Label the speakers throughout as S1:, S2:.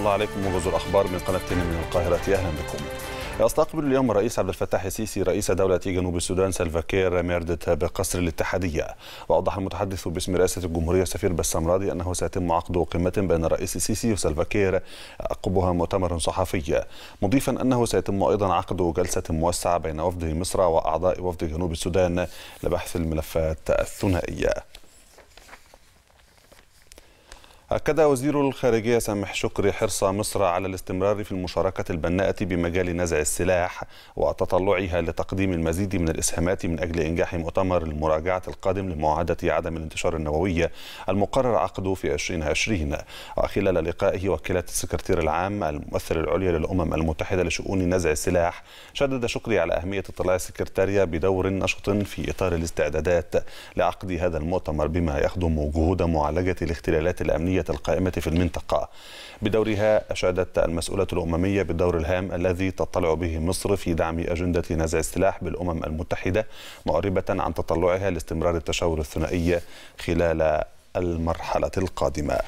S1: الله عليكم موجز الأخبار من قناه تنين من القاهرة أهلا بكم يستقبل اليوم الرئيس عبد الفتاح السيسي رئيس دولة جنوب السودان سلفاكير ميردت بقصر الاتحادية وأوضح المتحدث باسم رئاسة الجمهورية سفير بسام راضي أنه سيتم عقد قمة بين الرئيس السيسي وسلفاكير عقبها مؤتمر صحفي مضيفا أنه سيتم أيضا عقد جلسة موسعة بين وفد مصر وأعضاء وفد جنوب السودان لبحث الملفات الثنائية أكد وزير الخارجية سامح شكري حرص مصر على الاستمرار في المشاركة البناءة بمجال نزع السلاح وتطلعها لتقديم المزيد من الإسهامات من أجل إنجاح مؤتمر المراجعة القادم لمعاهدة عدم الانتشار النووي المقرر عقده في 2020 وخلال لقائه وكالة السكرتير العام الممثل العليا للأمم المتحدة لشؤون نزع السلاح شدد شكري على أهمية اطلاع السكرتارية بدور نشط في إطار الاستعدادات لعقد هذا المؤتمر بما يخدم جهود معالجة الاختلالات الأمنية الدولية القائمة في المنطقة بدورها أشادت المسؤولة الأممية بالدور الهام الذي تطلع به مصر في دعم أجندة نزع السلاح بالأمم المتحدة معربة عن تطلعها لاستمرار التشاور الثنائي خلال المرحلة القادمة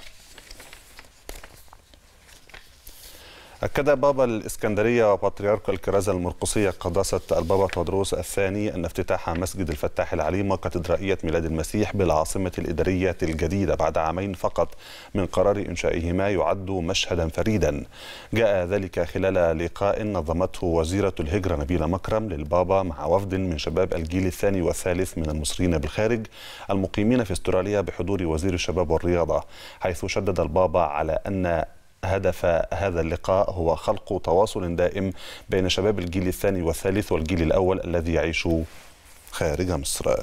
S1: أكد بابا الإسكندرية وبطريرك الكرازة المرقصية قداسة البابا تودروس الثاني أن افتتاح مسجد الفتاح العليم وكاتدرائية ميلاد المسيح بالعاصمة الإدارية الجديدة بعد عامين فقط من قرار إنشائهما يعد مشهدا فريدا جاء ذلك خلال لقاء نظمته وزيرة الهجرة نبيلة مكرم للبابا مع وفد من شباب الجيل الثاني والثالث من المصريين بالخارج المقيمين في استراليا بحضور وزير الشباب والرياضة حيث شدد البابا على أن هدف هذا اللقاء هو خلق تواصل دائم بين شباب الجيل الثاني والثالث والجيل الأول الذي يعيش خارج مصر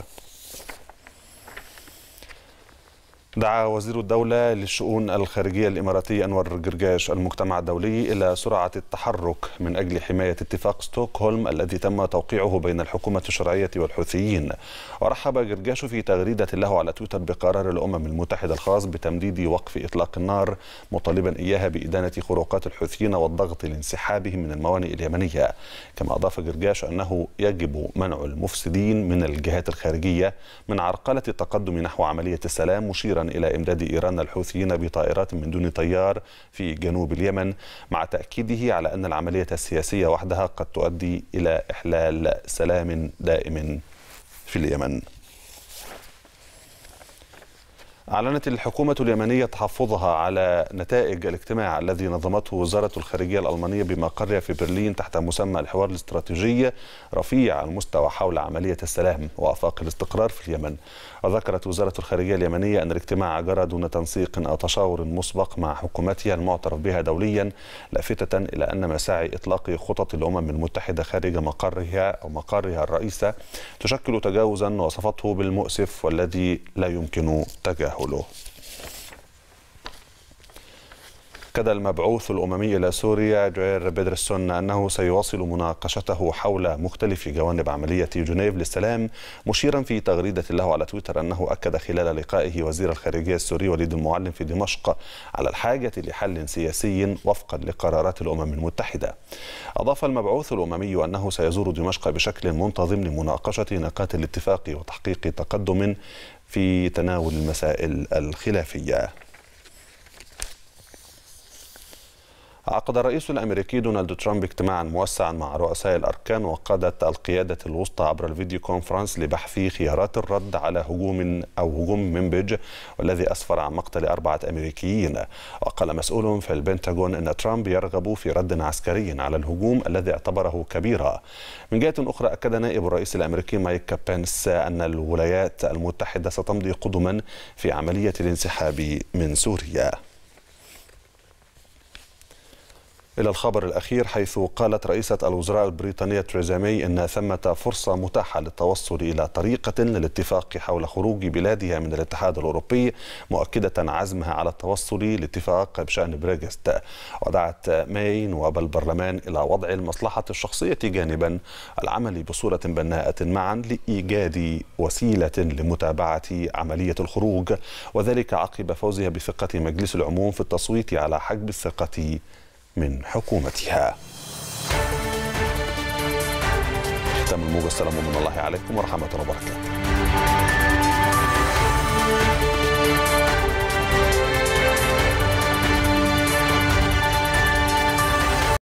S1: دعا وزير الدولة للشؤون الخارجية الإماراتي أنور جرجاش المجتمع الدولي إلى سرعة التحرك من أجل حماية اتفاق ستوكهولم الذي تم توقيعه بين الحكومة الشرعية والحوثيين ورحب جرجاش في تغريدة له على تويتر بقرار الأمم المتحدة الخاص بتمديد وقف إطلاق النار مطالبا إياها بإدانة خروقات الحوثيين والضغط لانسحابهم من الموانئ اليمنية كما أضاف جرجاش أنه يجب منع المفسدين من الجهات الخارجية من عرقلة التقدم نحو عملية السلام مشيرا إلى إمداد إيران الحوثيين بطائرات من دون طيار في جنوب اليمن مع تأكيده على أن العملية السياسية وحدها قد تؤدي إلى إحلال سلام دائم في اليمن أعلنت الحكومة اليمنية تحفظها على نتائج الاجتماع الذي نظمته وزارة الخارجية الألمانية بمقرها في برلين تحت مسمى الحوار الاستراتيجي رفيع المستوى حول عملية السلام وآفاق الاستقرار في اليمن وذكرت وزارة الخارجية اليمنية أن الاجتماع جرى دون تنسيق أو تشاور مسبق مع حكومتها المعترف بها دوليا لافتة إلى أن مساعي إطلاق خطط الأمم المتحدة خارج مقرها أو مقرها الرئيسة تشكل تجاوزا وصفته بالمؤسف والذي لا يمكن تجاهله Paulo. أكد المبعوث الأممي إلى سوريا جير بيدرسون أنه سيواصل مناقشته حول مختلف جوانب عملية جنيف للسلام مشيرا في تغريدة له على تويتر أنه أكد خلال لقائه وزير الخارجية السوري وليد المعلم في دمشق على الحاجة لحل سياسي وفقا لقرارات الأمم المتحدة أضاف المبعوث الأممي أنه سيزور دمشق بشكل منتظم لمناقشة نقاط الاتفاق وتحقيق تقدم في تناول المسائل الخلافيه عقد الرئيس الامريكي دونالد ترامب اجتماعا موسعا مع رؤساء الاركان وقاده القياده الوسطى عبر الفيديو كونفرنس لبحث خيارات الرد على هجوم او هجوم منبج والذي اسفر عن مقتل اربعه امريكيين وقال مسؤول في البنتاغون ان ترامب يرغب في رد عسكري على الهجوم الذي اعتبره كبيرا من جهه اخرى اكد نائب الرئيس الامريكي مايك بنس ان الولايات المتحده ستمضي قدما في عمليه الانسحاب من سوريا إلى الخبر الأخير حيث قالت رئيسة الوزراء البريطانية تريزا مي أن ثمة فرصة متاحة للتوصل إلى طريقة للاتفاق حول خروج بلادها من الاتحاد الأوروبي مؤكدة عزمها على التوصل لاتفاق بشأن بريغست ودعت ماي نواب البرلمان إلى وضع المصلحة الشخصية جانبا العمل بصورة بناءة معا لإيجاد وسيلة لمتابعة عملية الخروج وذلك عقب فوزها بثقة مجلس العموم في التصويت على حجب الثقة من حكومتها تم الموجة السلام من الله عليكم ورحمة الله وبركاته